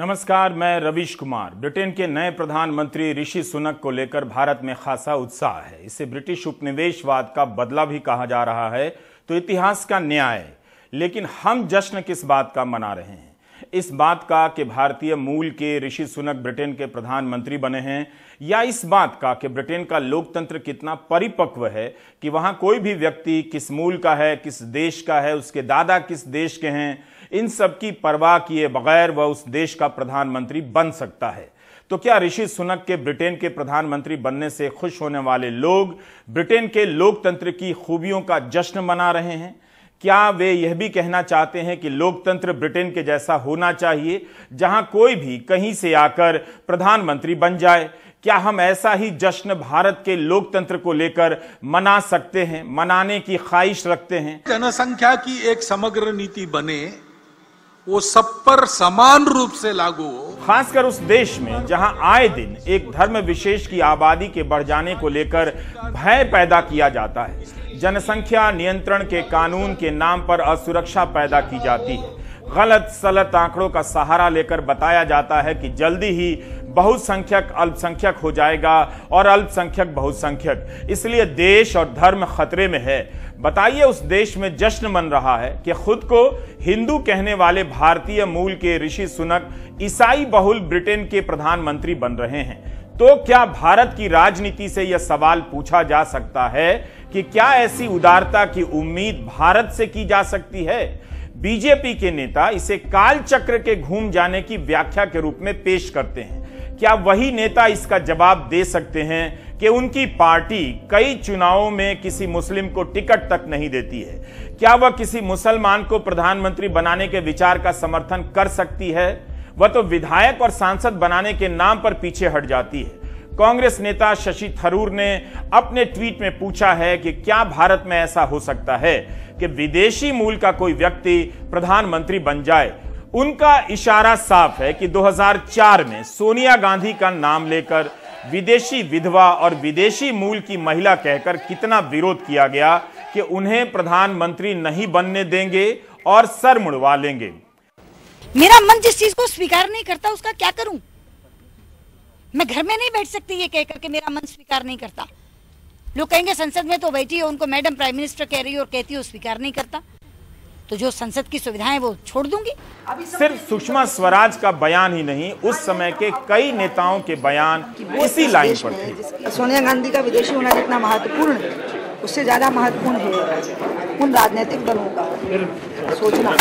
नमस्कार मैं रवीश कुमार ब्रिटेन के नए प्रधानमंत्री ऋषि सुनक को लेकर भारत में खासा उत्साह है इसे ब्रिटिश उपनिवेशवाद का बदला भी कहा जा रहा है तो इतिहास का न्याय लेकिन हम जश्न किस बात का मना रहे हैं इस बात का कि भारतीय मूल के ऋषि सुनक ब्रिटेन के प्रधानमंत्री बने हैं या इस बात का कि ब्रिटेन का लोकतंत्र कितना परिपक्व है कि वहां कोई भी व्यक्ति किस मूल का है किस देश का है उसके दादा किस देश के हैं इन सब की परवाह किए बगैर वह उस देश का प्रधानमंत्री बन सकता है तो क्या ऋषि सुनक के ब्रिटेन के प्रधानमंत्री बनने से खुश होने वाले लोग ब्रिटेन के लोकतंत्र की खूबियों का जश्न मना रहे हैं क्या वे यह भी कहना चाहते हैं कि लोकतंत्र ब्रिटेन के जैसा होना चाहिए जहां कोई भी कहीं से आकर प्रधानमंत्री बन जाए क्या हम ऐसा ही जश्न भारत के लोकतंत्र को लेकर मना सकते हैं मनाने की ख्वाहिश रखते हैं जनसंख्या की एक समग्र नीति बने वो सब पर समान रूप से लागू हो खासकर उस देश में जहां आए दिन एक धर्म विशेष की आबादी के बढ़ जाने को लेकर भय पैदा किया जाता है जनसंख्या नियंत्रण के कानून के नाम पर असुरक्षा पैदा की जाती है गलत सलत आंकड़ों का सहारा लेकर बताया जाता है कि जल्दी ही बहुसंख्यक अल्पसंख्यक हो जाएगा और अल्पसंख्यक बहुसंख्यक इसलिए देश और धर्म खतरे में है बताइए उस देश में जश्न मन रहा है कि खुद को हिंदू कहने वाले भारतीय मूल के ऋषि सुनक ईसाई बहुल ब्रिटेन के प्रधानमंत्री बन रहे हैं तो क्या भारत की राजनीति से यह सवाल पूछा जा सकता है कि क्या ऐसी उदारता की उम्मीद भारत से की जा सकती है बीजेपी के नेता इसे काल चक्र के घूम जाने की व्याख्या के रूप में पेश करते हैं क्या वही नेता इसका जवाब दे सकते हैं कि उनकी पार्टी कई चुनावों में किसी मुस्लिम को टिकट तक नहीं देती है क्या वह किसी मुसलमान को प्रधानमंत्री बनाने के विचार का समर्थन कर सकती है वह तो विधायक और सांसद बनाने के नाम पर पीछे हट जाती है कांग्रेस नेता शशि थरूर ने अपने ट्वीट में पूछा है कि क्या भारत में ऐसा हो सकता है कि विदेशी मूल का कोई व्यक्ति प्रधानमंत्री बन जाए उनका इशारा साफ है कि 2004 में सोनिया गांधी का नाम लेकर विदेशी विधवा और विदेशी मूल की महिला कहकर कितना विरोध किया गया कि उन्हें प्रधानमंत्री नहीं बनने देंगे और सर मुड़वा लेंगे मेरा मन जिस चीज को स्वीकार नहीं करता उसका क्या करूं मैं घर में नहीं बैठ सकती ये कहकर के मेरा मन स्वीकार नहीं करता लोग कहेंगे संसद में तो बैठी हो उनको मैडम प्राइम मिनिस्टर कह रही है और कहती हो स्वीकार नहीं करता तो जो संसद की सुविधाएं वो छोड़ दूंगी सिर्फ सुषमा स्वराज का बयान ही नहीं उस समय के कई नेताओं के बयान इसी लाइन पर थे सोनिया गांधी का विदेशी होना जितना महत्वपूर्ण है उससे ज्यादा महत्वपूर्ण है उन राजनीतिक दलों का सोचना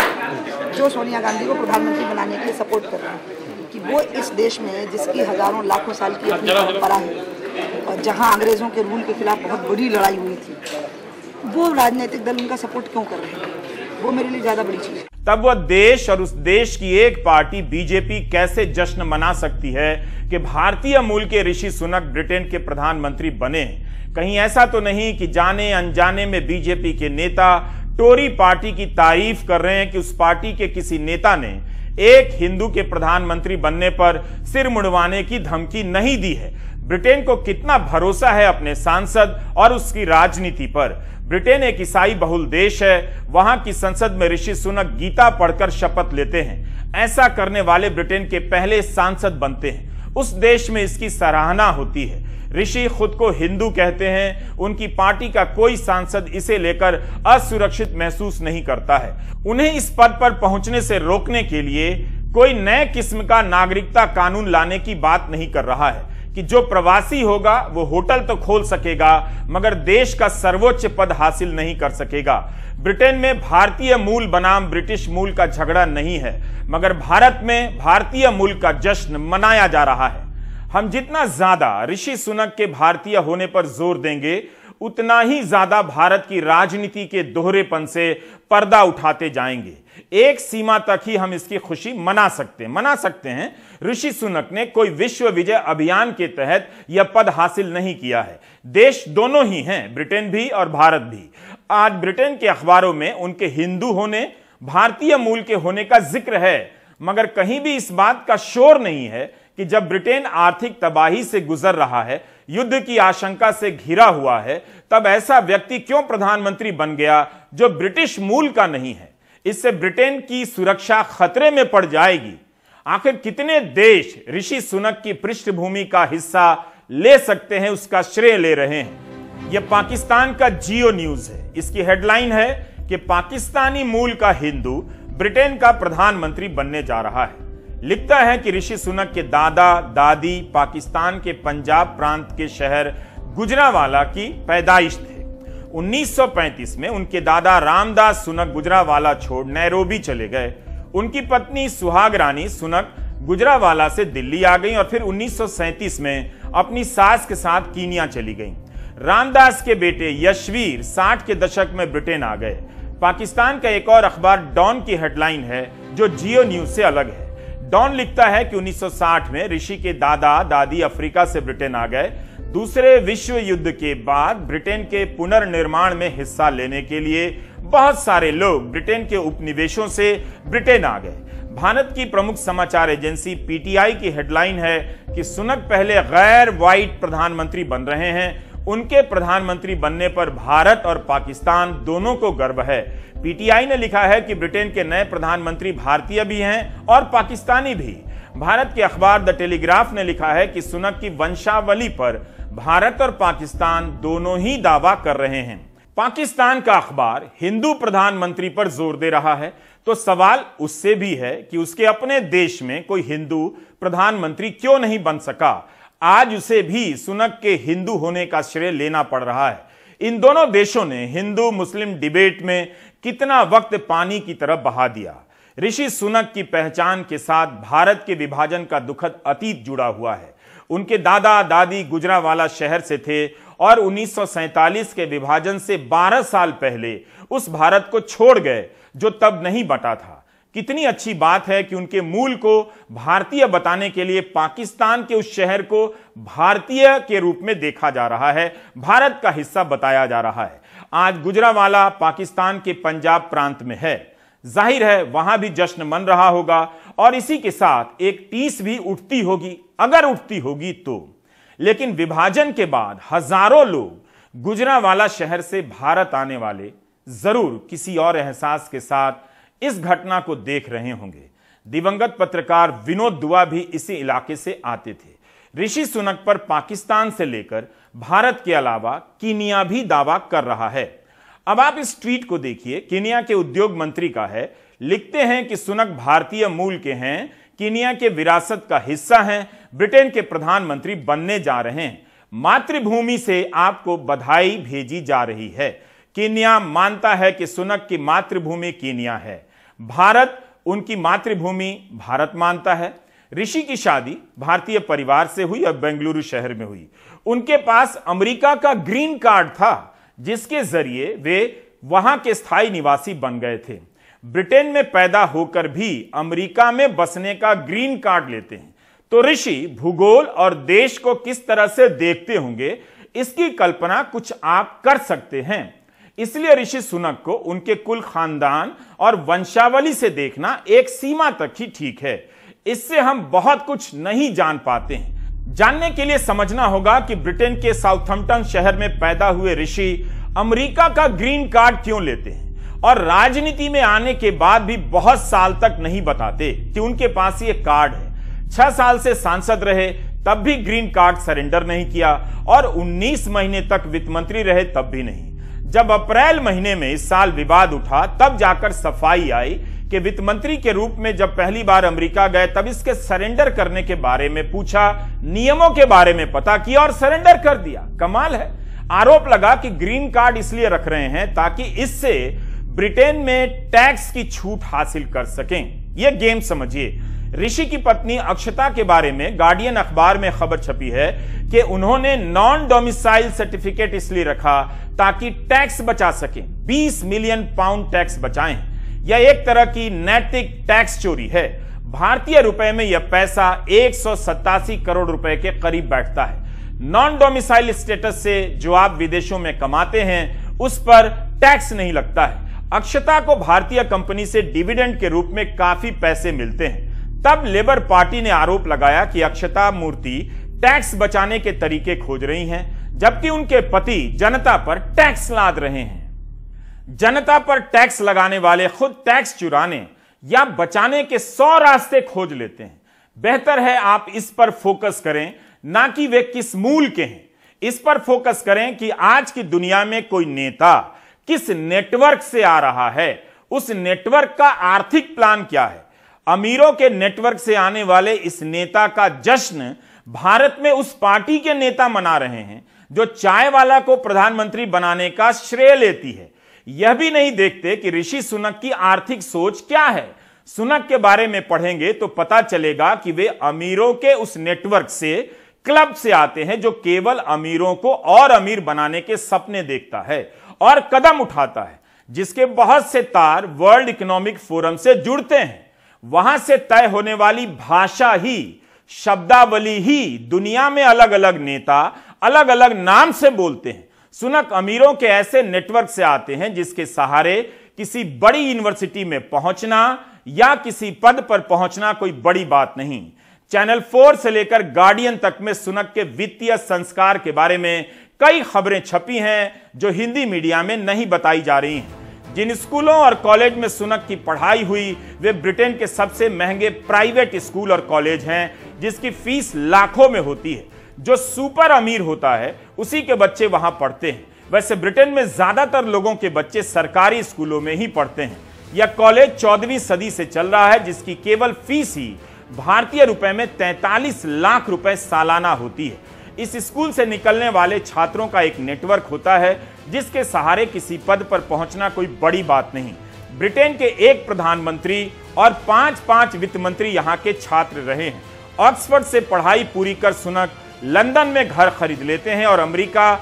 जो सोनिया गांधी को प्रधानमंत्री बनाने के लिए सपोर्ट कर रहे हैं कि वो इस देश में जिसकी हजारों लाखों साल की अपनी परंपरा है और जहाँ अंग्रेजों के रूल के खिलाफ बहुत बुरी लड़ाई हुई थी वो राजनीतिक दल उनका सपोर्ट क्यों कर रहे हैं वो मेरे लिए ज्यादा बड़ी चीज तब वह देश और उस देश की एक पार्टी बीजेपी कैसे जश्न मना सकती है कि भारतीय मूल के ऋषि सुनक ब्रिटेन के प्रधानमंत्री बने कहीं ऐसा तो नहीं कि जाने अनजाने में बीजेपी के नेता टोरी पार्टी की तारीफ कर रहे हैं कि उस पार्टी के किसी नेता ने एक हिंदू के प्रधानमंत्री बनने पर सिर मुड़वाने की धमकी नहीं दी है ब्रिटेन को कितना भरोसा है अपने सांसद और उसकी राजनीति पर ब्रिटेन एक ईसाई बहुल देश है वहां की संसद में ऋषि सुनक गीता पढ़कर शपथ लेते हैं ऐसा करने वाले ब्रिटेन के पहले सांसद बनते हैं उस देश में इसकी सराहना होती है ऋषि खुद को हिंदू कहते हैं उनकी पार्टी का कोई सांसद इसे लेकर असुरक्षित महसूस नहीं करता है उन्हें इस पद पर पहुंचने से रोकने के लिए कोई नए किस्म का नागरिकता कानून लाने की बात नहीं कर रहा है कि जो प्रवासी होगा वो होटल तो खोल सकेगा मगर देश का सर्वोच्च पद हासिल नहीं कर सकेगा ब्रिटेन में भारतीय मूल बनाम ब्रिटिश मूल का झगड़ा नहीं है मगर भारत में भारतीय मूल का जश्न मनाया जा रहा है हम जितना ज्यादा ऋषि सुनक के भारतीय होने पर जोर देंगे उतना ही ज्यादा भारत की राजनीति के दोहरेपन से पर्दा उठाते जाएंगे एक सीमा तक ही हम इसकी खुशी मना सकते हैं मना सकते हैं ऋषि सुनक ने कोई विश्व विजय अभियान के तहत यह पद हासिल नहीं किया है देश दोनों ही हैं ब्रिटेन भी और भारत भी आज ब्रिटेन के अखबारों में उनके हिंदू होने भारतीय मूल के होने का जिक्र है मगर कहीं भी इस बात का शोर नहीं है कि जब ब्रिटेन आर्थिक तबाही से गुजर रहा है युद्ध की आशंका से घिरा हुआ है तब ऐसा व्यक्ति क्यों प्रधानमंत्री बन गया जो ब्रिटिश मूल का नहीं है इससे ब्रिटेन की सुरक्षा खतरे में पड़ जाएगी आखिर कितने देश ऋषि सुनक की पृष्ठभूमि का हिस्सा ले सकते हैं उसका श्रेय ले रहे हैं यह पाकिस्तान का जियो न्यूज है इसकी हेडलाइन है कि पाकिस्तानी मूल का हिंदू ब्रिटेन का प्रधानमंत्री बनने जा रहा है लिखता है कि ऋषि सुनक के दादा दादी पाकिस्तान के पंजाब प्रांत के शहर गुजरावाला की पैदाइश थे 1935 में उनके दादा रामदास सुनक गुजरावाला छोड़ नैरोबी चले गए उनकी पत्नी सुहाग रानी सुनक गुजरावाला से दिल्ली आ गई और फिर 1937 में अपनी सास के साथ कीनिया चली गई रामदास के बेटे यशवीर 60 के दशक में ब्रिटेन आ गए पाकिस्तान का एक और अखबार डॉन की हेडलाइन है जो जियो न्यूज से अलग है डॉन लिखता है कि 1960 में ऋषि के दादा दादी अफ्रीका से ब्रिटेन आ गए दूसरे विश्व युद्ध के बाद ब्रिटेन के पुनर्निर्माण में हिस्सा लेने के लिए बहुत सारे लोग ब्रिटेन के उपनिवेशों से ब्रिटेन आ गए भारत की प्रमुख समाचार एजेंसी पीटीआई की हेडलाइन है कि सुनक पहले गैर वाइट प्रधानमंत्री बन रहे हैं उनके प्रधानमंत्री बनने पर भारत और पाकिस्तान दोनों को गर्व है पीटीआई ने लिखा है कि ब्रिटेन के नए प्रधानमंत्री भारतीय भी हैं और पाकिस्तानी भी भारत के अखबार द टेलीग्राफ ने लिखा है कि सुनक की वंशावली पर भारत और पाकिस्तान दोनों ही दावा कर रहे हैं पाकिस्तान का अखबार हिंदू प्रधानमंत्री पर जोर दे रहा है तो सवाल उससे भी है कि उसके अपने देश में कोई हिंदू प्रधानमंत्री क्यों नहीं बन सका आज उसे भी सुनक के हिंदू होने का श्रेय लेना पड़ रहा है इन दोनों देशों ने हिंदू मुस्लिम डिबेट में कितना वक्त पानी की तरफ बहा दिया ऋषि सुनक की पहचान के साथ भारत के विभाजन का दुखद अतीत जुड़ा हुआ है उनके दादा दादी गुजरावाला शहर से थे और 1947 के विभाजन से 12 साल पहले उस भारत को छोड़ गए जो तब नहीं बटा था कितनी अच्छी बात है कि उनके मूल को भारतीय बताने के लिए पाकिस्तान के उस शहर को भारतीय के रूप में देखा जा रहा है भारत का हिस्सा बताया जा रहा है आज गुजरावाला पाकिस्तान के पंजाब प्रांत में है जाहिर है वहां भी जश्न मन रहा होगा और इसी के साथ एक टीस भी उठती होगी अगर उठती होगी तो लेकिन विभाजन के बाद हजारों लोग गुजरावाला शहर से भारत आने वाले जरूर किसी और एहसास के साथ इस घटना को देख रहे होंगे दिवंगत पत्रकार विनोद दुआ भी इसी इलाके से आते थे ऋषि सुनक पर पाकिस्तान से लेकर भारत के अलावा कीनिया भी दावा कर रहा है अब आप इस ट्वीट को देखिए किनिया के उद्योग मंत्री का है लिखते हैं कि सुनक भारतीय मूल के हैं किनिया के विरासत का हिस्सा हैं ब्रिटेन के प्रधानमंत्री बनने जा रहे हैं मातृभूमि से आपको बधाई भेजी जा रही है किनिया मानता है कि सुनक की मातृभूमि केनिया है भारत उनकी मातृभूमि भारत मानता है ऋषि की शादी भारतीय परिवार से हुई और बेंगलुरु शहर में हुई उनके पास अमेरिका का ग्रीन कार्ड था जिसके जरिए वे वहां के स्थायी निवासी बन गए थे ब्रिटेन में पैदा होकर भी अमेरिका में बसने का ग्रीन कार्ड लेते हैं तो ऋषि भूगोल और देश को किस तरह से देखते होंगे इसकी कल्पना कुछ आप कर सकते हैं इसलिए ऋषि सुनक को उनके कुल खानदान और वंशावली से देखना एक सीमा तक ही ठीक है इससे हम बहुत कुछ नहीं जान पाते हैं जानने के लिए समझना होगा कि ब्रिटेन के साउथम्पटन शहर में पैदा हुए ऋषि अमेरिका का ग्रीन कार्ड क्यों लेते हैं और राजनीति में आने के बाद भी बहुत साल तक नहीं बताते कि उनके पास ये कार्ड है छह साल से सांसद रहे तब भी ग्रीन कार्ड सरेंडर नहीं किया और 19 महीने तक वित्त मंत्री रहे तब भी नहीं जब अप्रैल महीने में इस साल विवाद उठा तब जाकर सफाई आई कि वित्त मंत्री के रूप में जब पहली बार अमेरिका गए तब इसके सरेंडर करने के बारे में पूछा नियमों के बारे में पता किया और सरेंडर कर दिया कमाल है आरोप लगा कि ग्रीन कार्ड इसलिए रख रहे हैं ताकि इससे ब्रिटेन में टैक्स की छूट हासिल कर सकें यह गेम समझिए ऋषि की पत्नी अक्षता के बारे में गार्डियन अखबार में खबर छपी है कि उन्होंने नॉन डोमिसाइल सर्टिफिकेट इसलिए रखा ताकि टैक्स बचा सके 20 मिलियन पाउंड टैक्स बचाएं यह एक तरह की नैतिक टैक्स चोरी है भारतीय रुपए में यह पैसा एक करोड़ रुपए के करीब बैठता है नॉन डोमिसाइल स्टेटस से जो आप विदेशों में कमाते हैं उस पर टैक्स नहीं लगता है अक्षता को भारतीय कंपनी से डिविडेंड के रूप में काफी पैसे मिलते हैं तब लेबर पार्टी ने आरोप लगाया कि अक्षता मूर्ति टैक्स बचाने के तरीके खोज रही हैं जबकि उनके पति जनता पर टैक्स लाद रहे हैं जनता पर टैक्स लगाने वाले खुद टैक्स चुराने या बचाने के सौ रास्ते खोज लेते हैं बेहतर है आप इस पर फोकस करें ना कि वे किस मूल के हैं इस पर फोकस करें कि आज की दुनिया में कोई नेता किस नेटवर्क से आ रहा है उस नेटवर्क का आर्थिक प्लान क्या है अमीरों के नेटवर्क से आने वाले इस नेता का जश्न भारत में उस पार्टी के नेता मना रहे हैं जो चाय वाला को प्रधानमंत्री बनाने का श्रेय लेती है यह भी नहीं देखते कि ऋषि सुनक की आर्थिक सोच क्या है सुनक के बारे में पढ़ेंगे तो पता चलेगा कि वे अमीरों के उस नेटवर्क से क्लब से आते हैं जो केवल अमीरों को और अमीर बनाने के सपने देखता है और कदम उठाता है जिसके बहुत से तार वर्ल्ड इकोनॉमिक फोरम से जुड़ते हैं वहां से तय होने वाली भाषा ही शब्दावली ही दुनिया में अलग अलग नेता अलग अलग नाम से बोलते हैं सुनक अमीरों के ऐसे नेटवर्क से आते हैं जिसके सहारे किसी बड़ी यूनिवर्सिटी में पहुंचना या किसी पद पर पहुंचना कोई बड़ी बात नहीं चैनल फोर से लेकर गार्डियन तक में सुनक के वित्तीय संस्कार के बारे में कई खबरें छपी हैं जो हिंदी मीडिया में नहीं बताई जा रही हैं जिन स्कूलों और कॉलेज में सुनक की पढ़ाई हुई वे ब्रिटेन के सबसे महंगे प्राइवेट स्कूल और कॉलेज हैं जिसकी फीस लाखों में होती है जो सुपर अमीर होता है उसी के बच्चे वहां पढ़ते हैं वैसे ब्रिटेन में ज्यादातर लोगों के बच्चे सरकारी स्कूलों में ही पढ़ते हैं यह कॉलेज चौदहवीं सदी से चल रहा है जिसकी केवल फीस ही भारतीय रुपए में 43 लाख रुपए सालाना होती है इस स्कूल से निकलने वाले छात्रों का एक नेटवर्क होता है जिसके सहारे किसी पद पर पहुंचना कोई बड़ी बात नहीं ब्रिटेन के एक प्रधानमंत्री और पांच पांच वित्त मंत्री यहाँ के छात्र रहे हैं ऑक्सफोर्ड से पढ़ाई पूरी कर सुनक लंदन में घर खरीद लेते हैं और अमेरिका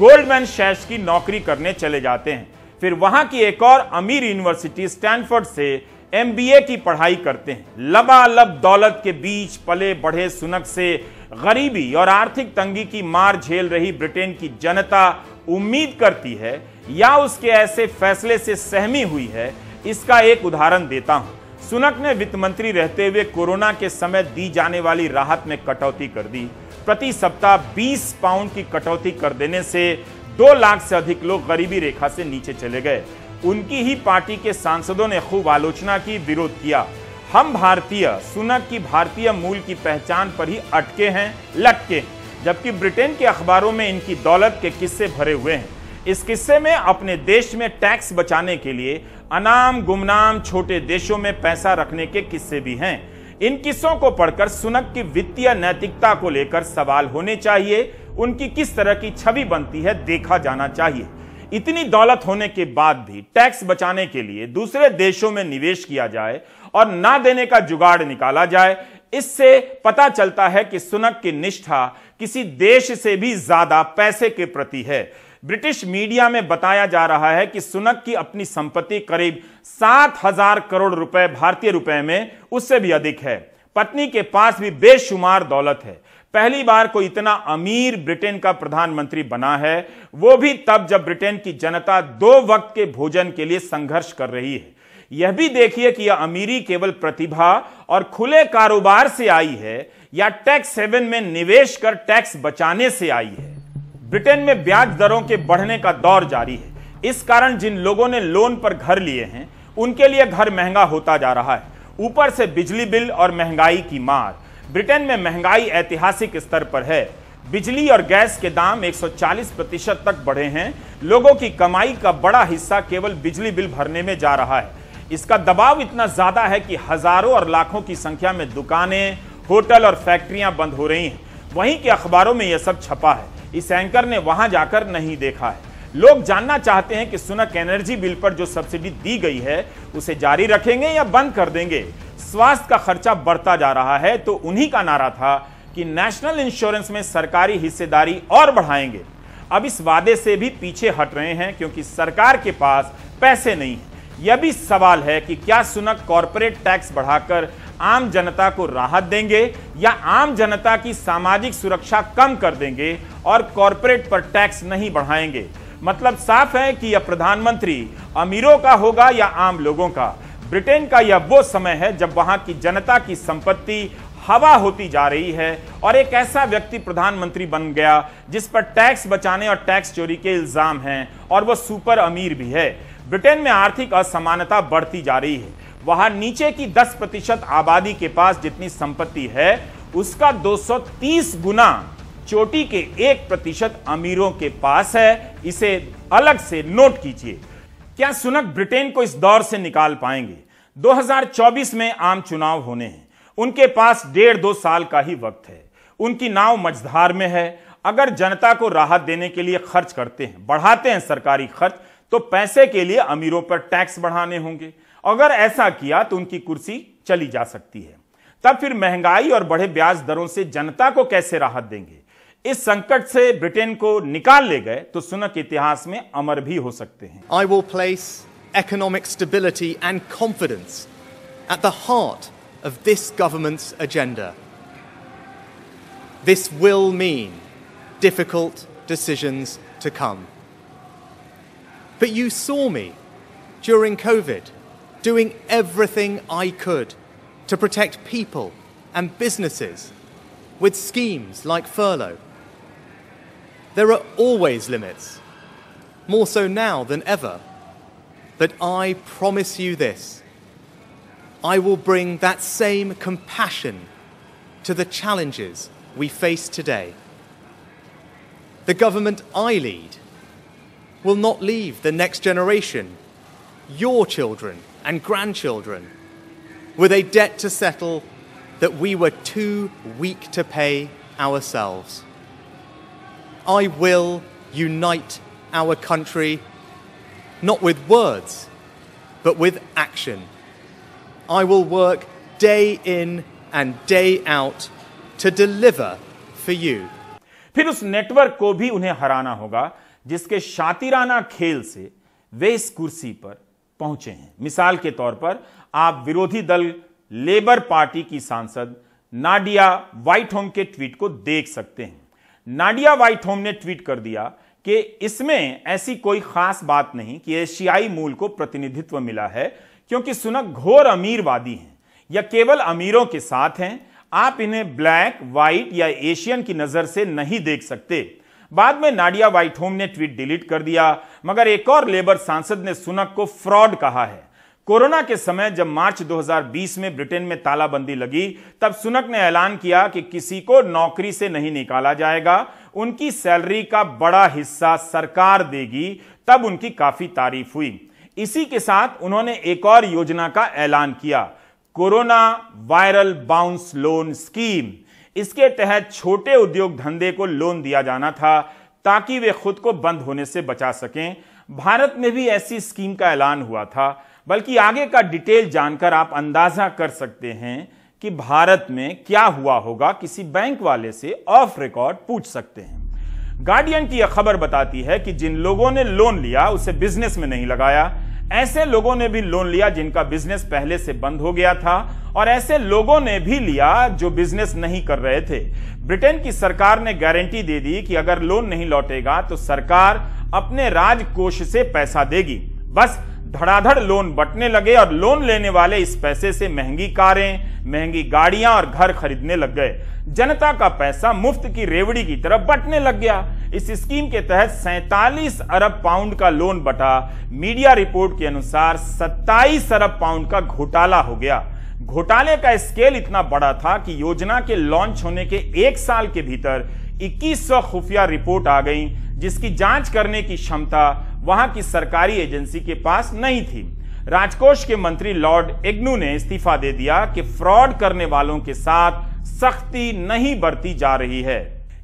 गोल्डमैन शैश की नौकरी करने चले जाते हैं फिर वहां की एक और अमीर यूनिवर्सिटी स्टैनफोर्ड से एम की पढ़ाई करते हैं लबालब दौलत के बीच पले बढ़े सुनक से गरीबी और आर्थिक तंगी की मार झेल रही ब्रिटेन की जनता उम्मीद करती है या उसके ऐसे फैसले से सहमी हुई है इसका एक उदाहरण देता हूं सुनक ने वित्त मंत्री रहते हुए कोरोना के समय दी जाने वाली राहत में कटौती कर दी प्रति सप्ताह 20 पाउंड की कटौती कर देने से दो लाख से अधिक लोग गरीबी रेखा से नीचे चले गए उनकी ही पार्टी के सांसदों ने खूब आलोचना की विरोध किया हम भारतीय सुनक की भारतीय मूल की पहचान पर ही अटके हैं लटके जबकि ब्रिटेन के अखबारों में इनकी दौलत के किस्से भरे हुए हैं इस किस्से में अपने देश में टैक्स बचाने के लिए अनाम गुमनाम छोटे देशों में पैसा रखने के किस्से भी हैं इन किस्सों को पढ़कर सुनक की वित्तीय नैतिकता को लेकर सवाल होने चाहिए उनकी किस तरह की छवि बनती है देखा जाना चाहिए इतनी दौलत होने के बाद भी टैक्स बचाने के लिए दूसरे देशों में निवेश किया जाए और ना देने का जुगाड़ निकाला जाए इससे पता चलता है कि सुनक की निष्ठा किसी देश से भी ज्यादा पैसे के प्रति है ब्रिटिश मीडिया में बताया जा रहा है कि सुनक की अपनी संपत्ति करीब सात हजार करोड़ रुपए भारतीय रुपए में उससे भी अधिक है पत्नी के पास भी बेशुमार दौलत है पहली बार कोई इतना अमीर ब्रिटेन का प्रधानमंत्री बना है वो भी तब जब ब्रिटेन की जनता दो वक्त के भोजन के लिए संघर्ष कर रही है यह भी देखिए कि यह अमीरी केवल प्रतिभा और खुले कारोबार से आई है या टैक्स सेवन में निवेश कर टैक्स बचाने से आई है ब्रिटेन में ब्याज दरों के बढ़ने का दौर जारी है इस कारण जिन लोगों ने लोन पर घर लिए हैं उनके लिए घर महंगा होता जा रहा है ऊपर से बिजली बिल और महंगाई की मार ब्रिटेन में महंगाई ऐतिहासिक स्तर पर है बिजली और गैस के दाम 140 प्रतिशत तक बढ़े हैं लोगों की कमाई का बड़ा हिस्सा केवल बिजली बिल भरने में जा रहा है इसका दबाव इतना ज्यादा है कि हजारों और लाखों की संख्या में दुकानें होटल और फैक्ट्रियां बंद हो रही हैं वहीं के अखबारों में यह सब छपा है इस एंकर ने वहां जाकर नहीं देखा है लोग जानना चाहते हैं कि सुनक एनर्जी बिल पर जो सब्सिडी दी गई है उसे जारी रखेंगे या बंद कर देंगे स्वास्थ्य का खर्चा बढ़ता जा रहा है तो उन्हीं का नारा था कि नेशनल इंश्योरेंस में सरकारी हिस्सेदारी और बढ़ाएंगे अब इस वादे से भी पीछे हट रहे हैं क्योंकि सरकार के पास पैसे नहीं है यह भी सवाल है कि क्या सुनक कॉरपोरेट टैक्स बढ़ाकर आम जनता को राहत देंगे या आम जनता की सामाजिक सुरक्षा कम कर देंगे और कॉरपोरेट पर टैक्स नहीं बढ़ाएंगे मतलब साफ है कि यह प्रधानमंत्री अमीरों का होगा या आम लोगों का ब्रिटेन का यह वो समय है जब वहां की जनता की संपत्ति हवा होती जा रही है और एक ऐसा व्यक्ति प्रधानमंत्री बन गया जिस पर टैक्स बचाने और टैक्स चोरी के इल्जाम हैं और वह सुपर अमीर भी है ब्रिटेन में आर्थिक असमानता बढ़ती जा रही है वहां नीचे की 10 प्रतिशत आबादी के पास जितनी संपत्ति है उसका 230 गुना चोटी के एक प्रतिशत अमीरों के पास है इसे अलग से नोट कीजिए क्या सुनक ब्रिटेन को इस दौर से निकाल पाएंगे 2024 में आम चुनाव होने हैं उनके पास डेढ़ दो साल का ही वक्त है उनकी नाव मझधार में है अगर जनता को राहत देने के लिए खर्च करते हैं बढ़ाते हैं सरकारी खर्च तो पैसे के लिए अमीरों पर टैक्स बढ़ाने होंगे अगर ऐसा किया तो उनकी कुर्सी चली जा सकती है तब फिर महंगाई और बढ़े ब्याज दरों से जनता को कैसे राहत देंगे इस संकट से ब्रिटेन को निकाल ले गए तो सुनक इतिहास में अमर भी हो सकते हैं economic stability and confidence at the heart of this government's agenda. This will mean difficult decisions to come. But you saw me during COVID doing everything I could to protect people and businesses with schemes like furlough. There are always limits, more so now than ever. But I promise you this I will bring that same compassion to the challenges we face today. The government I lead will not leave the next generation, your children and grandchildren, with a debt to settle that we were too weak to pay ourselves. I will unite our country, not with words, but with action. I will work day in and day out to deliver for you. फिर उस network को भी उन्हें हराना होगा जिसके शातिराना खेल से वे इस कुर्सी पर पहुंचे हैं मिसाल के तौर पर आप विरोधी दल लेबर पार्टी की सांसद नाडिया वाइट होम के ट्वीट को देख सकते हैं नाडिया वाइट होम ने ट्वीट कर दिया कि इसमें ऐसी कोई खास बात नहीं कि एशियाई मूल को प्रतिनिधित्व मिला है क्योंकि सुनक घोर अमीरवादी हैं या केवल अमीरों के साथ हैं आप इन्हें ब्लैक व्हाइट या एशियन की नजर से नहीं देख सकते बाद में नाडिया होम ने ट्वीट डिलीट कर दिया मगर एक और लेबर सांसद ने सुनक को फ्रॉड कहा है कोरोना के समय जब मार्च 2020 में ब्रिटेन में तालाबंदी लगी तब सुनक ने ऐलान किया कि किसी को नौकरी से नहीं निकाला जाएगा उनकी सैलरी का बड़ा हिस्सा सरकार देगी तब उनकी काफी तारीफ हुई इसी के साथ उन्होंने एक और योजना का ऐलान किया corona viral bounce loan scheme इसके तहत छोटे उद्योग धंधे को लोन दिया जाना था ताकि वे खुद को बंद होने से बचा सकें भारत में भी ऐसी स्कीम का ऐलान हुआ था बल्कि आगे का डिटेल जानकर आप अंदाजा कर सकते हैं कि भारत में क्या हुआ होगा किसी बैंक वाले से ऑफ रिकॉर्ड पूछ सकते हैं गार्डियन की यह खबर बताती है कि जिन लोगों ने लोन लिया उसे बिजनेस में नहीं लगाया ऐसे लोगों ने भी लोन लिया जिनका बिजनेस पहले से बंद हो गया था और ऐसे लोगों ने भी लिया जो बिजनेस नहीं कर रहे थे ब्रिटेन की सरकार ने गारंटी दे दी कि अगर लोन नहीं लौटेगा तो सरकार अपने राजकोष से पैसा देगी बस धड़ाधड़ लोन बटने लगे और लोन लेने वाले इस पैसे से महंगी कारें महंगी गाड़ियां और घर खरीदने लग गए जनता का पैसा मुफ्त की रेवड़ी की तरफ बटने लग गया इस स्कीम के तहत सैतालीस अरब पाउंड का लोन बटा मीडिया रिपोर्ट के अनुसार सत्ताईस अरब पाउंड का घोटाला हो गया घोटाले का स्केल इतना बड़ा था कि योजना के लॉन्च होने के एक साल के भीतर 2100 खुफिया रिपोर्ट आ गई जिसकी जांच करने की क्षमता वहां की सरकारी एजेंसी के पास नहीं थी राजकोष के मंत्री लॉर्ड एग्नू ने इस्तीफा दे दिया कि फ्रॉड करने वालों के साथ सख्ती नहीं बरती जा रही है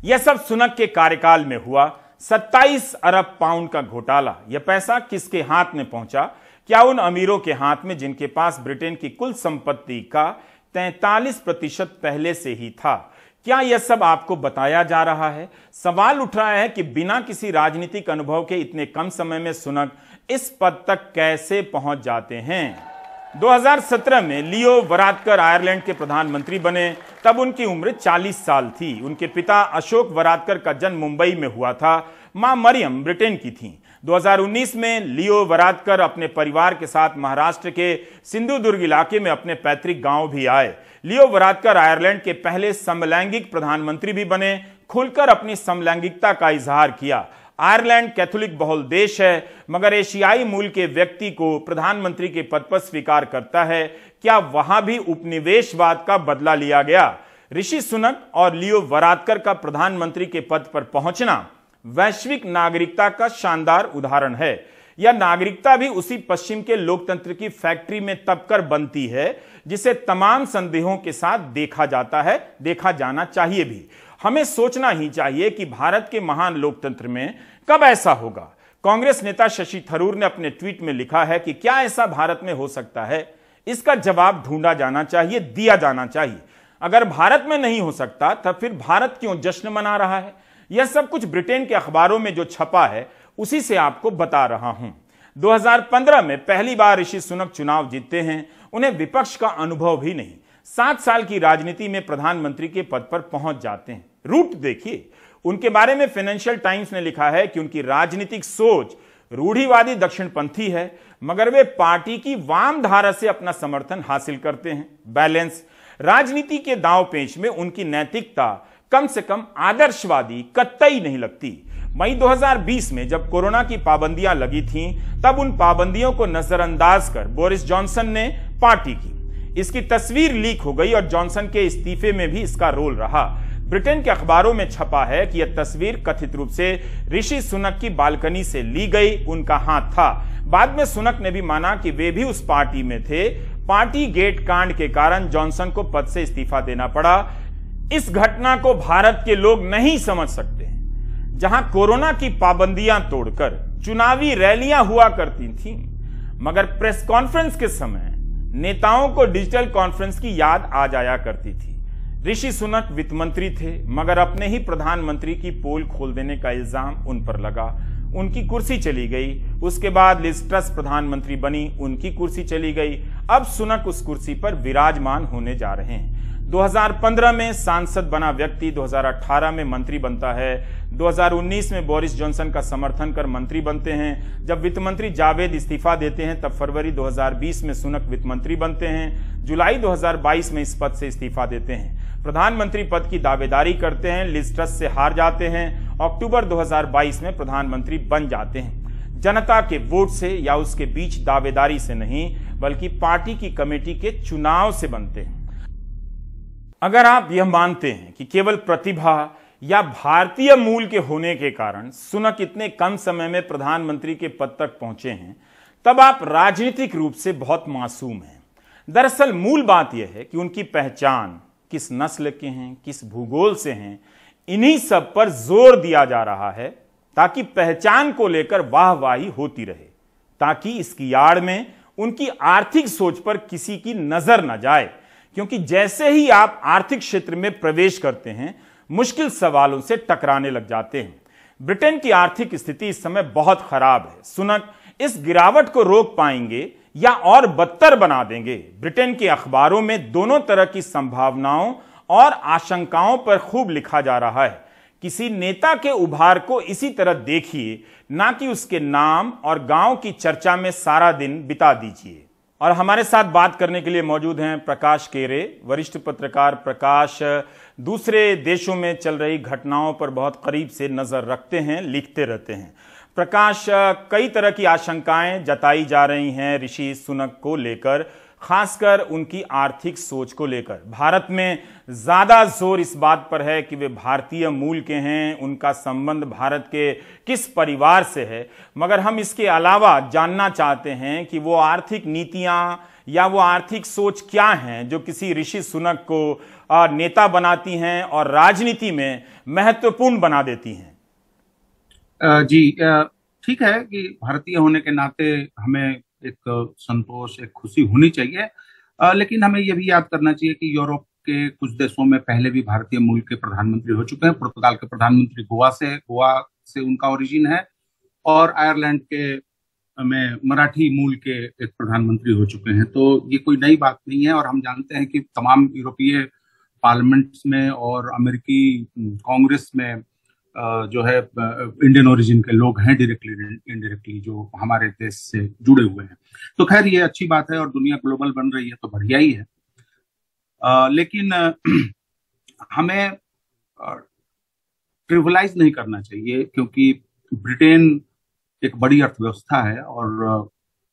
यह सब सुनक के कार्यकाल में हुआ 27 अरब पाउंड का घोटाला यह पैसा किसके हाथ में पहुंचा क्या उन अमीरों के हाथ में जिनके पास ब्रिटेन की कुल संपत्ति का 43 प्रतिशत पहले से ही था क्या यह सब आपको बताया जा रहा है सवाल उठ रहा है कि बिना किसी राजनीतिक अनुभव के इतने कम समय में सुनक इस पद तक कैसे पहुंच जाते हैं 2017 में लियो वरातकर आयरलैंड के प्रधानमंत्री बने तब उनकी उम्र 40 साल थी उनके पिता अशोक वरातकर का जन्म मुंबई में हुआ था मां मरियम ब्रिटेन की थी 2019 में लियो वरातकर अपने परिवार के साथ महाराष्ट्र के सिंधुदुर्ग इलाके में अपने पैतृक गांव भी आए लियो वरादकर आयरलैंड के पहले समलैंगिक प्रधानमंत्री भी बने खुलकर अपनी समलैंगिकता का इजहार किया आयरलैंड कैथोलिक बहुल देश है मगर एशियाई मूल के व्यक्ति को प्रधानमंत्री के पद पर स्वीकार करता है क्या वहां भी उपनिवेशवाद का बदला लिया गया ऋषि सुनक और लियो वरादकर का प्रधानमंत्री के पद पर पहुंचना वैश्विक नागरिकता का शानदार उदाहरण है यह नागरिकता भी उसी पश्चिम के लोकतंत्र की फैक्ट्री में तपकर बनती है जिसे तमाम संदेहों के साथ देखा जाता है देखा जाना चाहिए भी हमें सोचना ही चाहिए कि भारत के महान लोकतंत्र में कब ऐसा होगा कांग्रेस नेता शशि थरूर ने अपने ट्वीट में लिखा है कि क्या ऐसा भारत में हो सकता है इसका जवाब ढूंढा जाना चाहिए दिया जाना चाहिए अगर भारत में नहीं हो सकता तब फिर भारत क्यों जश्न मना रहा है यह सब कुछ ब्रिटेन के अखबारों में जो छपा है उसी से आपको बता रहा हूं 2015 में पहली बार ऋषि सुनक चुनाव जीतते हैं उन्हें विपक्ष का अनुभव भी नहीं सात साल की राजनीति में प्रधानमंत्री के पद पर पहुंच जाते हैं रूट देखिए उनके बारे में फाइनेंशियल टाइम्स ने लिखा है कि उनकी राजनीतिक सोच रूढ़ीवादी दक्षिणपंथी है मगर वे पार्टी की वाम धारा से अपना समर्थन हासिल करते हैं बैलेंस राजनीति के दाव पेच में उनकी नैतिकता कम से कम आदर्शवादी कतई नहीं लगती मई 2020 में जब कोरोना की पाबंदियां लगी थीं, तब उन पाबंदियों को नजरअंदाज कर बोरिस जॉनसन ने पार्टी की इसकी तस्वीर लीक हो गई और जॉनसन के इस्तीफे में भी इसका रोल रहा ब्रिटेन के अखबारों में छपा है कि यह तस्वीर कथित रूप से ऋषि सुनक की बालकनी से ली गई उनका हाथ था बाद में सुनक ने भी माना कि वे भी उस पार्टी में थे पार्टी गेट कांड के कारण जॉनसन को पद से इस्तीफा देना पड़ा इस घटना को भारत के लोग नहीं समझ सकते जहां कोरोना की पाबंदियां तोड़कर चुनावी रैलियां हुआ करती थीं मगर प्रेस कॉन्फ्रेंस के समय नेताओं को डिजिटल कॉन्फ्रेंस की याद आ जाया करती थी ऋषि सुनक वित्त मंत्री थे मगर अपने ही प्रधानमंत्री की पोल खोल देने का इल्जाम उन पर लगा उनकी कुर्सी चली गई उसके बाद लिस्ट्रस प्रधानमंत्री बनी उनकी कुर्सी चली गई अब सुनक उस कुर्सी पर विराजमान होने जा रहे हैं 2015 में सांसद बना व्यक्ति 2018 में मंत्री बनता है 2019 में बोरिस जॉनसन का समर्थन कर मंत्री बनते हैं जब वित्त मंत्री जावेद इस्तीफा देते हैं तब फरवरी 2020 में सुनक वित्त मंत्री बनते हैं जुलाई 2022 में इस पद से इस्तीफा देते हैं प्रधानमंत्री पद की दावेदारी करते हैं लिस्ट्रस से हार जाते हैं अक्टूबर 2022 में प्रधानमंत्री बन जाते हैं जनता के वोट से या उसके बीच दावेदारी से नहीं बल्कि पार्टी की कमेटी के चुनाव से बनते हैं अगर आप यह मानते हैं कि केवल प्रतिभा या भारतीय मूल के होने के कारण सुनक इतने कम समय में प्रधानमंत्री के पद तक पहुंचे हैं तब आप राजनीतिक रूप से बहुत मासूम हैं दरअसल मूल बात यह है कि उनकी पहचान किस नस्ल के हैं किस भूगोल से हैं इन्हीं सब पर जोर दिया जा रहा है ताकि पहचान को लेकर वाहवाही होती रहे ताकि इसकी आड़ में उनकी आर्थिक सोच पर किसी की नजर न जाए क्योंकि जैसे ही आप आर्थिक क्षेत्र में प्रवेश करते हैं मुश्किल सवालों से टकराने लग जाते हैं ब्रिटेन की आर्थिक स्थिति इस समय बहुत खराब है सुनक इस गिरावट को रोक पाएंगे या और बदतर बना देंगे ब्रिटेन के अखबारों में दोनों तरह की संभावनाओं और आशंकाओं पर खूब लिखा जा रहा है किसी नेता के उभार को इसी तरह देखिए ना कि उसके नाम और गांव की चर्चा में सारा दिन बिता दीजिए और हमारे साथ बात करने के लिए मौजूद हैं प्रकाश केरे वरिष्ठ पत्रकार प्रकाश दूसरे देशों में चल रही घटनाओं पर बहुत करीब से नज़र रखते हैं लिखते रहते हैं प्रकाश कई तरह की आशंकाएं जताई जा रही हैं ऋषि सुनक को लेकर खासकर उनकी आर्थिक सोच को लेकर भारत में ज्यादा जोर इस बात पर है कि वे भारतीय मूल के हैं उनका संबंध भारत के किस परिवार से है मगर हम इसके अलावा जानना चाहते हैं कि वो आर्थिक नीतियां या वो आर्थिक सोच क्या है जो किसी ऋषि सुनक को नेता बनाती हैं और राजनीति में महत्वपूर्ण बना देती हैं जी ठीक है कि भारतीय होने के नाते हमें एक संतोष एक खुशी होनी चाहिए लेकिन हमें यह भी याद करना चाहिए कि यूरोप के कुछ देशों में पहले भी भारतीय मूल के प्रधानमंत्री हो चुके हैं पुर्तगाल के प्रधानमंत्री गोवा से गोवा से उनका ओरिजिन है और आयरलैंड के में मराठी मूल के एक प्रधानमंत्री हो चुके हैं तो ये कोई नई बात नहीं है और हम जानते हैं कि तमाम यूरोपीय पार्लियामेंट्स में और अमेरिकी कांग्रेस में जो है इंडियन ओरिजिन के लोग हैं डायरेक्टली इनडायरेक्टली जो हमारे देश से जुड़े हुए हैं तो खैर ये अच्छी बात है और दुनिया ग्लोबल बन रही है तो बढ़िया ही है लेकिन हमें ट्रिवलाइज नहीं करना चाहिए क्योंकि ब्रिटेन एक बड़ी अर्थव्यवस्था है और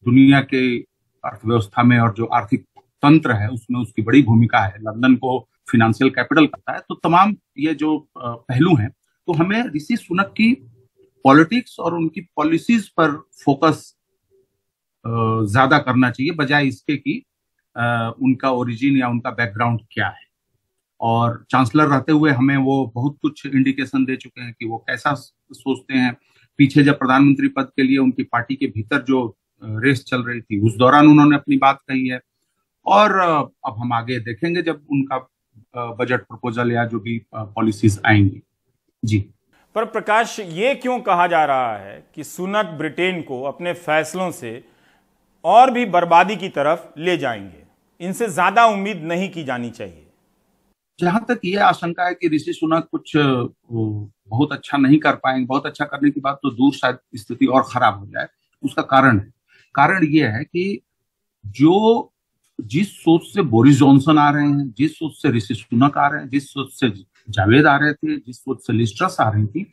दुनिया के अर्थव्यवस्था में और जो आर्थिक तंत्र है उसमें उसकी बड़ी भूमिका है लंदन को फिनेंशियल कैपिटल करता है तो तमाम ये जो पहलू हैं तो हमें ऋषि सुनक की पॉलिटिक्स और उनकी पॉलिसीज पर फोकस ज्यादा करना चाहिए बजाय इसके कि उनका ओरिजिन या उनका बैकग्राउंड क्या है और चांसलर रहते हुए हमें वो बहुत कुछ इंडिकेशन दे चुके हैं कि वो कैसा सोचते हैं पीछे जब प्रधानमंत्री पद के लिए उनकी पार्टी के भीतर जो रेस चल रही थी उस दौरान उन्होंने अपनी बात कही है और अब हम आगे देखेंगे जब उनका बजट प्रपोजल या जो भी पॉलिसीज आएंगी जी पर प्रकाश ये क्यों कहा जा रहा है कि सुनक ब्रिटेन को अपने फैसलों से और भी बर्बादी की तरफ ले जाएंगे इनसे ज्यादा उम्मीद नहीं की जानी चाहिए जहां तक ये आशंका है कि ऋषि सुनक कुछ बहुत अच्छा नहीं कर पाएंगे बहुत अच्छा करने की बात तो दूर शायद स्थिति और खराब हो जाए उसका कारण है कारण यह है कि जो जिस सोच से बोरिस जॉनसन आ रहे हैं जिस सोच से ऋषि सुनक आ रहे हैं जिस सोच से जावेद आ रहे थे जिस सोच से लिस्ट्रस आ रही थी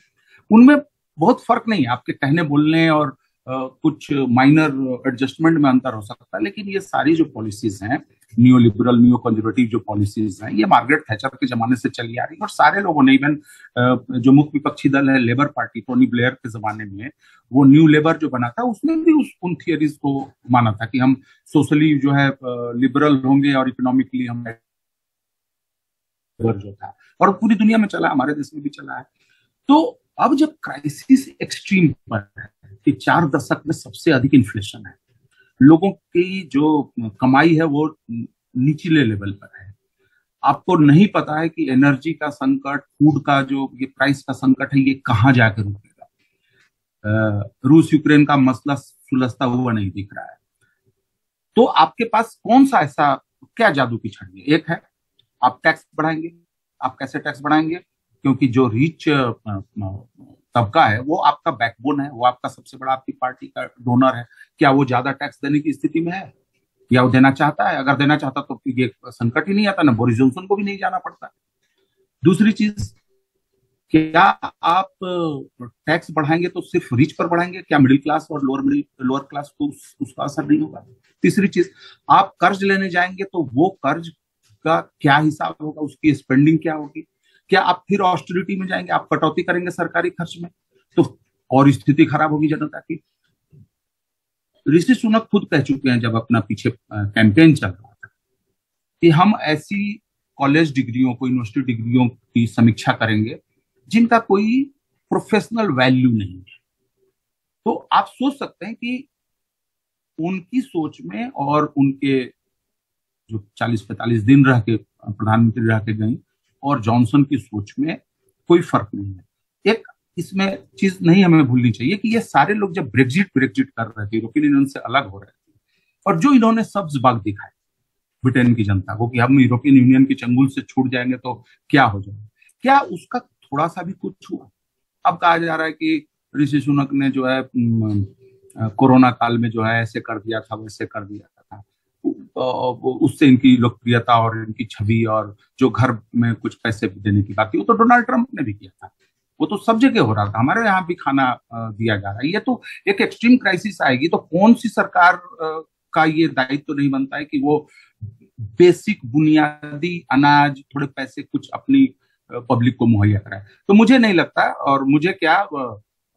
उनमें बहुत फर्क नहीं है आपके कहने बोलने और कुछ माइनर एडजस्टमेंट में अंतर हो सकता है लेकिन ये सारी जो पॉलिसीज हैं न्यू लिबरल न्यू कंजर्वेटिव जो पॉलिसीज हैं ये मार्गरेट थैचर के जमाने से चली आ रही है और सारे लोगों ने इवन जो मुख्य विपक्षी दल है लेबर पार्टी टोनी ब्लेयर के जमाने में वो न्यू लेबर जो बना था उसने भी उस उन थियरीज को माना था कि हम सोशली जो है लिबरल होंगे और इकोनॉमिकली हम जो था और पूरी दुनिया में चला हमारे देश में भी चला है तो अब जब क्राइसिस एक्सट्रीम पर है कि चार दशक में सबसे अधिक इन्फ्लेशन है लोगों की जो कमाई है वो निचले लेवल पर है आपको नहीं पता है कि एनर्जी का संकट फूड का जो ये प्राइस का संकट है ये कहाँ जाकर रुकेगा रूस यूक्रेन का मसला सुलझता हुआ नहीं दिख रहा है तो आपके पास कौन सा ऐसा क्या जादू की छड़ी है एक है आप टैक्स बढ़ाएंगे आप कैसे टैक्स बढ़ाएंगे क्योंकि जो रिच तबका है वो आपका बैकबोन है वो आपका सबसे बड़ा आपकी पार्टी का डोनर है क्या वो ज्यादा टैक्स देने की स्थिति में है या वो देना चाहता है अगर देना चाहता तो ये संकट ही नहीं आता ना बोरिस जॉनसन को भी नहीं जाना पड़ता दूसरी चीज क्या आप टैक्स बढ़ाएंगे तो सिर्फ रिच पर बढ़ाएंगे क्या मिडिल क्लास और लोअर मिडिल लोअर क्लास को उसका असर नहीं होगा तीसरी चीज आप कर्ज लेने जाएंगे तो वो कर्ज का क्या हिसाब होगा उसकी स्पेंडिंग क्या होगी क्या आप फिर ऑस्टोरिटी में जाएंगे आप कटौती करेंगे सरकारी खर्च में तो और स्थिति खराब होगी जनता की ऋषि सुनक खुद कह चुके हैं जब अपना पीछे कैंपेन चल रहा था कि हम ऐसी कॉलेज डिग्रियों को यूनिवर्सिटी डिग्रियों की समीक्षा करेंगे जिनका कोई प्रोफेशनल वैल्यू नहीं है तो आप सोच सकते हैं कि उनकी सोच में और उनके जो 40-45 दिन रह के प्रधानमंत्री रह के गई और जॉनसन की सोच में कोई फर्क नहीं है एक इसमें चीज नहीं हमें भूलनी चाहिए कि ये सारे लोग जब ब्रेग्जिट ब्रेग्जिट कर रहे थे यूरोपियन यूनियन से अलग हो रहे थे और जो इन्होंने सब्ज बाग दिखाए ब्रिटेन की जनता को कि हम यूरोपियन यूनियन के चंगुल से छूट जाएंगे तो क्या हो जाएगा क्या उसका थोड़ा सा भी कुछ हुआ अब कहा जा रहा है कि ऋषि सुनक ने जो है कोरोना काल में जो है ऐसे कर दिया था वैसे कर दिया उससे इनकी लोकप्रियता और इनकी छवि और जो घर में कुछ पैसे देने की बात थी वो तो डोनाल्ड ट्रंप ने भी किया था वो तो सब जगह हो रहा था हमारे यहाँ भी खाना दिया जा रहा है ये तो एक एक्सट्रीम क्राइसिस आएगी तो कौन सी सरकार का ये दायित्व तो नहीं बनता है कि वो बेसिक बुनियादी अनाज थोड़े पैसे कुछ अपनी पब्लिक को मुहैया कराए तो मुझे नहीं लगता और मुझे क्या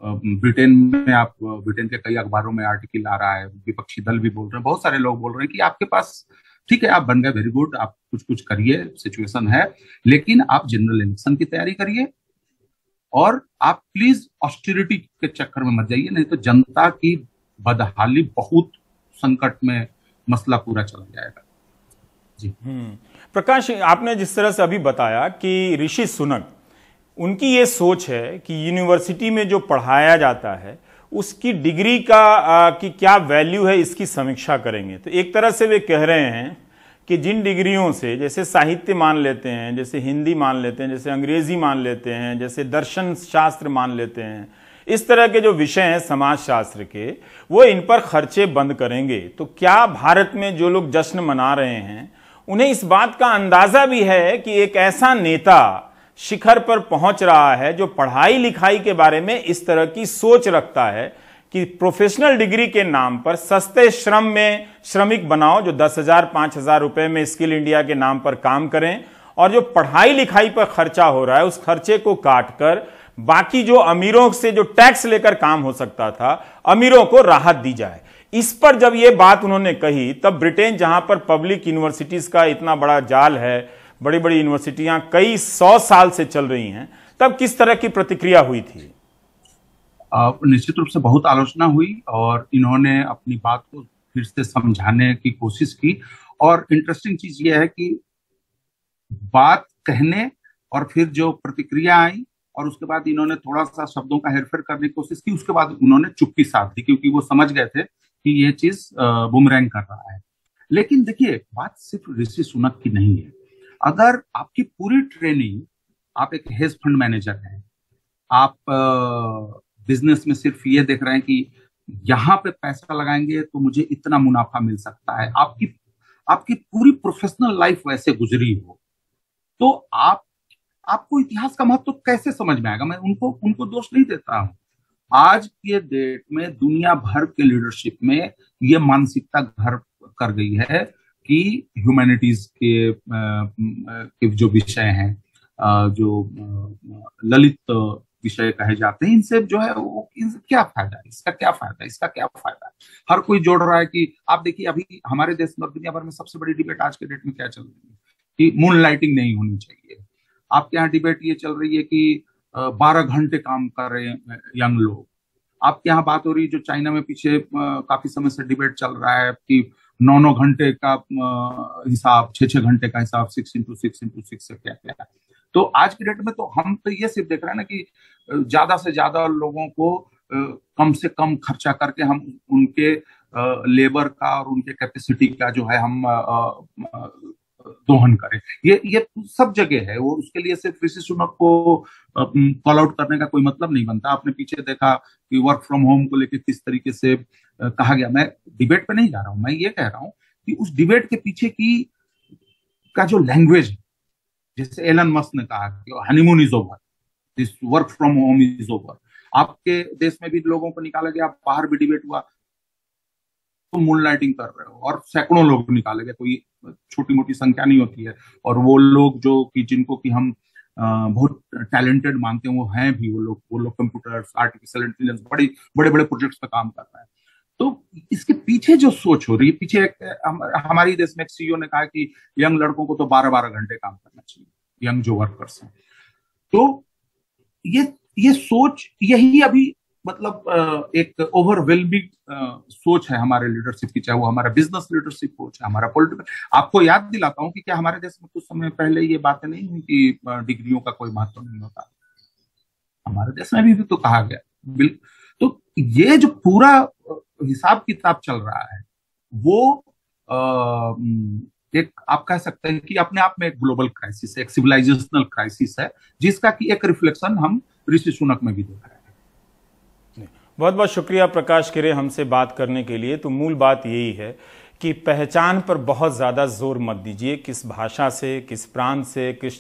ब्रिटेन में आप ब्रिटेन के कई अखबारों में आर्टिकल आ रहा है विपक्षी दल भी बोल रहे हैं बहुत सारे लोग बोल रहे हैं कि आपके पास ठीक है आप बन गए वेरी गुड आप कुछ कुछ करिए सिचुएशन है लेकिन आप जनरल इलेक्शन की तैयारी करिए और आप प्लीज ऑस्टेरिटी के चक्कर में मत जाइए नहीं तो जनता की बदहाली बहुत संकट में मसला पूरा चला जाएगा जी हम्म। प्रकाश आपने जिस तरह से अभी बताया कि ऋषि सुनक उनकी ये सोच है कि यूनिवर्सिटी में जो पढ़ाया जाता है उसकी डिग्री का आ, की क्या वैल्यू है इसकी समीक्षा करेंगे तो एक तरह से वे कह रहे हैं कि जिन डिग्रियों से जैसे साहित्य मान लेते हैं जैसे हिंदी मान लेते हैं जैसे अंग्रेजी मान लेते हैं जैसे दर्शन शास्त्र मान लेते हैं इस तरह के जो विषय हैं समाज शास्त्र के वो इन पर खर्चे बंद करेंगे तो क्या भारत में जो लोग जश्न मना रहे हैं उन्हें इस बात का अंदाजा भी है कि एक ऐसा नेता शिखर पर पहुंच रहा है जो पढ़ाई लिखाई के बारे में इस तरह की सोच रखता है कि प्रोफेशनल डिग्री के नाम पर सस्ते श्रम में श्रमिक बनाओ जो दस हजार पांच हजार रुपए में स्किल इंडिया के नाम पर काम करें और जो पढ़ाई लिखाई पर खर्चा हो रहा है उस खर्चे को काट कर बाकी जो अमीरों से जो टैक्स लेकर काम हो सकता था अमीरों को राहत दी जाए इस पर जब ये बात उन्होंने कही तब ब्रिटेन जहां पर पब्लिक यूनिवर्सिटीज का इतना बड़ा जाल है बड़ी बड़ी यूनिवर्सिटियां कई सौ साल से चल रही हैं तब किस तरह की प्रतिक्रिया हुई थी निश्चित रूप से बहुत आलोचना हुई और इन्होंने अपनी बात को फिर से समझाने की कोशिश की और इंटरेस्टिंग चीज यह है कि बात कहने और फिर जो प्रतिक्रिया आई और उसके बाद इन्होंने थोड़ा सा शब्दों का हेरफेर करने की कोशिश की उसके बाद उन्होंने चुप्पी साध दी क्योंकि वो समझ गए थे कि ये चीज बुमरैंग कर रहा है लेकिन देखिए बात सिर्फ ऋषि सुनक की नहीं है अगर आपकी पूरी ट्रेनिंग आप एक हेज फंड मैनेजर हैं आप बिजनेस में सिर्फ ये देख रहे हैं कि यहाँ पे पैसा लगाएंगे तो मुझे इतना मुनाफा मिल सकता है आपकी आपकी पूरी प्रोफेशनल लाइफ वैसे गुजरी हो तो आप आपको इतिहास का महत्व तो कैसे समझ में आएगा मैं उनको उनको दोष नहीं देता हूं आज के डेट में दुनिया भर के लीडरशिप में ये मानसिकता घर कर गई है कि ह्यूमैनिटीज के, के जो विषय हैं जो ललित विषय कहे जाते हैं इनसे जो है वो क्या फायदा है इसका क्या फायदा है इसका क्या फायदा है हर कोई जोड़ रहा है कि आप देखिए अभी हमारे देश में दुनिया भर में सबसे बड़ी डिबेट आज के डेट में क्या चल रही है कि मून लाइटिंग नहीं होनी चाहिए आपके यहाँ डिबेट ये चल रही है कि बारह घंटे काम कर रहे हैं यंग लोग आपके यहाँ बात हो रही है जो चाइना में पीछे काफी समय से डिबेट चल रहा है कि नौ नौ घंटे का हिसाब छह छह घंटे का हिसाब six into six into six से क्या क्या है तो आज के डेट में तो हम तो ये सिर्फ देख रहे हैं ना कि ज्यादा से ज्यादा लोगों को कम से कम खर्चा करके हम उनके लेबर का और उनके कैपेसिटी का जो है हम दोहन करें ये ये सब जगह है वो उसके लिए सिर्फ ऋषि सुनक को कॉल आउट करने का कोई मतलब नहीं बनता आपने पीछे देखा कि वर्क फ्रॉम होम को लेकर किस तरीके से कहा गया मैं डिबेट पे नहीं जा रहा हूं मैं ये कह रहा हूं कि उस डिबेट के पीछे की का जो लैंग्वेज है जैसे एलन मस्क ने कहा कि honeymoon is over this work from home is over आपके देश में भी लोगों को निकाला गया बाहर भी डिबेट हुआ तो मून लाइटिंग कर रहे हो और सैकड़ों लोग निकाले गए कोई छोटी मोटी संख्या नहीं होती है और वो लोग जो कि जिनको कि हम बहुत टैलेंटेड मानते हैं वो हैं भी वो लोग वो लोग कंप्यूटर्स आर्टिफिशियल इंटेलिजेंस बड़ी बड़े बड़े प्रोजेक्ट्स पर काम कर रहे हैं तो इसके पीछे जो सोच हो रही है पीछे हम, हमारी देश में सीईओ e ने कहा कि यंग लड़कों को तो बारह बारह घंटे काम करना चाहिए यंग जो वर्कर्स हैं तो ये ये सोच यही अभी मतलब एक ओवरवेलमिंग सोच है हमारे लीडरशिप की चाहे वो हमारा बिजनेस लीडरशिप हो चाहे हमारा पॉलिटिकल आपको याद दिलाता हूं कि क्या हमारे देश में कुछ समय पहले ये बातें नहीं हुई कि डिग्रियों का कोई महत्व नहीं होता हमारे देश में भी, भी तो कहा गया बिल्कुल तो ये जो पूरा तो हिसाब किताब चल रहा है वो एक आप कह सकते हैं कि अपने आप में एक ग्लोबल क्राइसिस है एक सिविलाइजेशनल क्राइसिस है जिसका कि एक रिफ्लेक्शन हम ऋषि सुनक में भी देख रहे हैं बहुत बहुत शुक्रिया प्रकाश किरे हमसे बात करने के लिए तो मूल बात यही है कि पहचान पर बहुत ज़्यादा जोर मत दीजिए किस भाषा से किस प्रांत से किस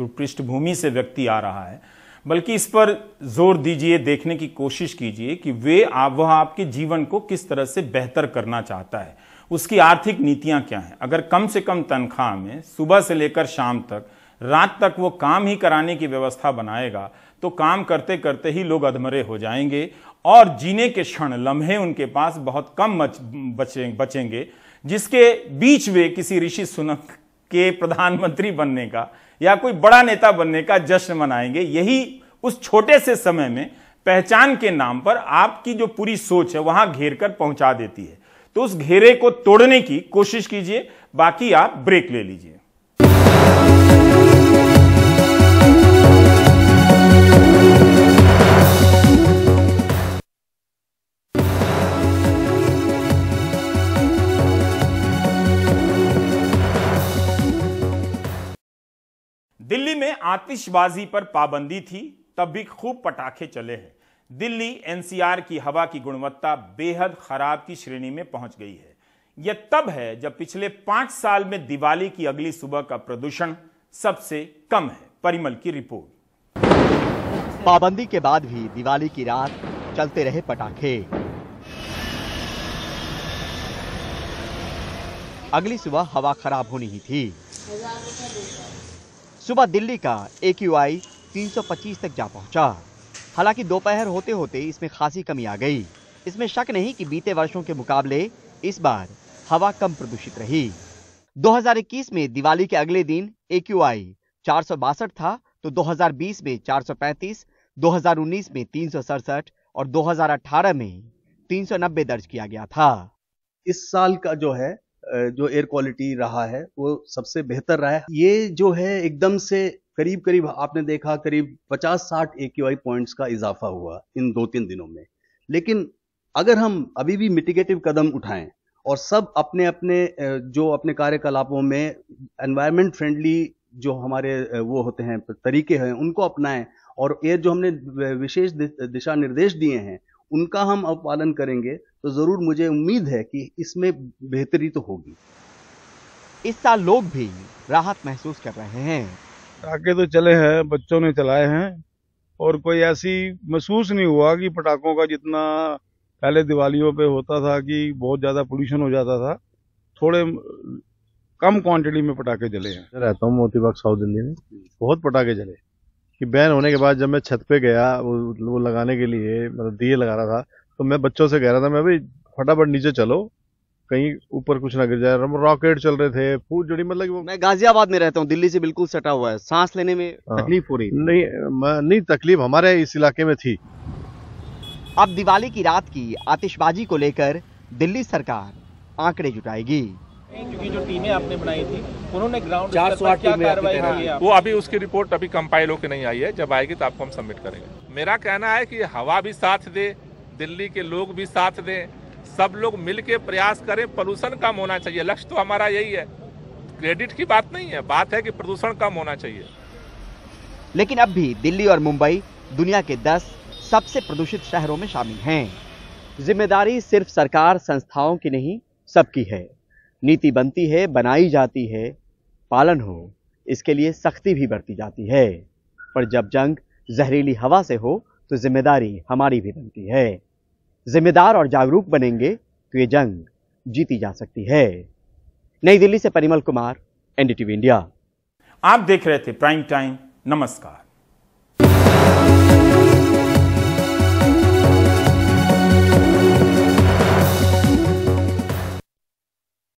पृष्ठभूमि से व्यक्ति आ रहा है बल्कि इस पर जोर दीजिए देखने की कोशिश कीजिए कि वे आप वह आपके जीवन को किस तरह से बेहतर करना चाहता है उसकी आर्थिक नीतियां क्या हैं अगर कम से कम तनख्वाह में सुबह से लेकर शाम तक रात तक वो काम ही कराने की व्यवस्था बनाएगा तो काम करते करते ही लोग अधमरे हो जाएंगे और जीने के क्षण लम्हे उनके पास बहुत कम बचे बचेंगे जिसके बीच वे किसी ऋषि सुनक के प्रधानमंत्री बनने का या कोई बड़ा नेता बनने का जश्न मनाएंगे यही उस छोटे से समय में पहचान के नाम पर आपकी जो पूरी सोच है वहां घेर कर पहुंचा देती है तो उस घेरे को तोड़ने की कोशिश कीजिए बाकी आप ब्रेक ले लीजिए दिल्ली में आतिशबाजी पर पाबंदी थी तब भी खूब पटाखे चले हैं दिल्ली एनसीआर की हवा की गुणवत्ता बेहद खराब की श्रेणी में पहुंच गई है यह तब है जब पिछले पांच साल में दिवाली की अगली सुबह का प्रदूषण सबसे कम है परिमल की रिपोर्ट पाबंदी के बाद भी दिवाली की रात चलते रहे पटाखे अगली सुबह हवा खराब होनी ही थी सुबह दिल्ली का ए क्यू आई तीन तक जा पहुंचा हालांकि दोपहर होते होते इसमें खासी कमी आ गई इसमें शक नहीं कि बीते वर्षों के मुकाबले इस बार हवा कम प्रदूषित रही 2021 में दिवाली के अगले दिन ए क्यू आई चार था तो 2020 में 435, 2019 में तीन और 2018 में 390 दर्ज किया गया था इस साल का जो है जो एयर क्वालिटी रहा है वो सबसे बेहतर रहा है ये जो है एकदम से करीब करीब आपने देखा करीब 50-60 ए क्यू आई पॉइंट्स का इजाफा हुआ इन दो तीन दिनों में लेकिन अगर हम अभी भी मिटिगेटिव कदम उठाएं और सब अपने अपने जो अपने कार्यकलापों में एनवायरमेंट फ्रेंडली जो हमारे वो होते हैं तरीके हैं उनको अपनाएं और एयर जो हमने विशेष दिशा निर्देश दिए हैं उनका हम अब पालन करेंगे तो ज़रूर मुझे उम्मीद है कि इसमें बेहतरी तो होगी इस साल लोग भी राहत महसूस कर रहे हैं पटाखे तो चले हैं बच्चों ने चलाए हैं और कोई ऐसी महसूस नहीं हुआ कि पटाखों का जितना पहले दिवालियों पे होता था कि बहुत ज़्यादा पोल्यूशन हो जाता था थोड़े कम क्वांटिटी में पटाखे जले हैं रहता हूँ मोतीबाग साउथ दिल्ली में बहुत पटाखे जले कि बैन होने के बाद जब मैं छत पे गया वो, वो लगाने के लिए मतलब दिए लगा रहा था तो मैं बच्चों से कह रहा था मैं भाई फटाफट नीचे चलो कहीं ऊपर कुछ ना गिर जाए रॉकेट चल रहे थे फूट जड़ी मतलब वो मैं गाजियाबाद में रहता हूँ दिल्ली से बिल्कुल सटा हुआ है सांस लेने में हाँ। तकलीफ हो रही नहीं नहीं तकलीफ हमारे इस इलाके में थी अब दिवाली की रात की आतिशबाजी को लेकर दिल्ली सरकार आंकड़े जुटाएगी क्योंकि जो टीमें आपने बनाई थी उन्होंने ग्राउंड चार सौ आठ कार्रवाई वो अभी उसकी रिपोर्ट अभी कंपाइल होकर नहीं आई है जब आएगी तो आपको हम सबमिट करेंगे मेरा कहना है कि हवा भी साथ दे दिल्ली के लोग भी साथ दें सब लोग मिल के प्रयास करें प्रदूषण कम होना चाहिए लक्ष्य तो हमारा यही है क्रेडिट की बात नहीं है बात है कि प्रदूषण कम होना चाहिए लेकिन अब भी दिल्ली और मुंबई दुनिया के 10 सबसे प्रदूषित शहरों में शामिल हैं जिम्मेदारी सिर्फ सरकार संस्थाओं की नहीं सबकी है नीति बनती है बनाई जाती है पालन हो इसके लिए सख्ती भी बरती जाती है पर जब जंग जहरीली हवा से हो तो जिम्मेदारी हमारी भी बनती है जिम्मेदार और जागरूक बनेंगे तो ये जंग जीती जा सकती है नई दिल्ली से परिमल कुमार एनडीटीवी इंडिया आप देख रहे थे प्राइम टाइम नमस्कार